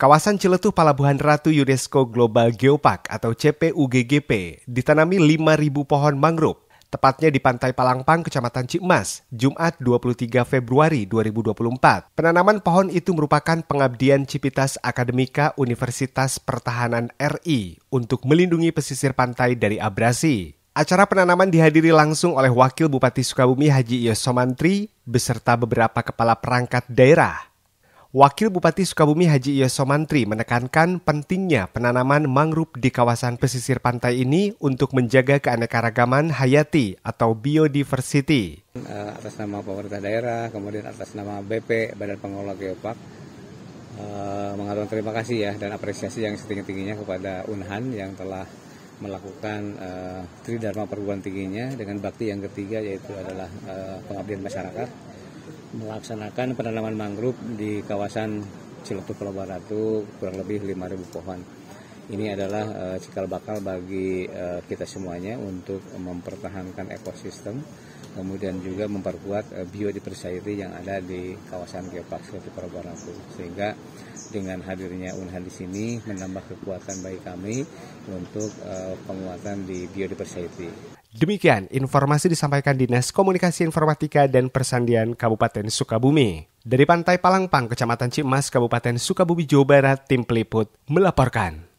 Kawasan Ciletuh Palabuhan Ratu UNESCO Global Geopark atau CPUGGP ditanami 5.000 pohon mangrove, tepatnya di Pantai Palangpang, Kecamatan Cikmas, Jumat 23 Februari 2024. Penanaman pohon itu merupakan pengabdian Cipitas Akademika Universitas Pertahanan RI untuk melindungi pesisir pantai dari abrasi. Acara penanaman dihadiri langsung oleh Wakil Bupati Sukabumi Haji Yosomantri beserta beberapa kepala perangkat daerah. Wakil Bupati Sukabumi Haji Yoso Mantri menekankan pentingnya penanaman mangrove di kawasan pesisir pantai ini untuk menjaga keanekaragaman hayati atau biodiversity. Eh, atas nama pemerintah daerah, kemudian atas nama BP, Badan Pengelola Geopark, eh, mengatakan terima kasih ya dan apresiasi yang setinggi-tingginya kepada Unhan yang telah melakukan uh, tridharma perguruan tingginya dengan bakti yang ketiga yaitu adalah uh, pengabdian masyarakat melaksanakan penanaman mangrove di kawasan Ciletuk Pulau Baratu kurang lebih 5.000 pohon ini adalah uh, cikal bakal bagi uh, kita semuanya untuk mempertahankan ekosistem kemudian juga memperkuat uh, biodiversity yang ada di kawasan Geopark seperti Probolinggo sehingga dengan hadirnya Unhan di sini menambah kekuatan bagi kami untuk uh, penguatan di biodiversity. Demikian informasi disampaikan Dinas Komunikasi Informatika dan Persandian Kabupaten Sukabumi. Dari Pantai Palangpang, Kecamatan Cimas, Kabupaten Sukabumi, Jawa Barat, tim peliput melaporkan.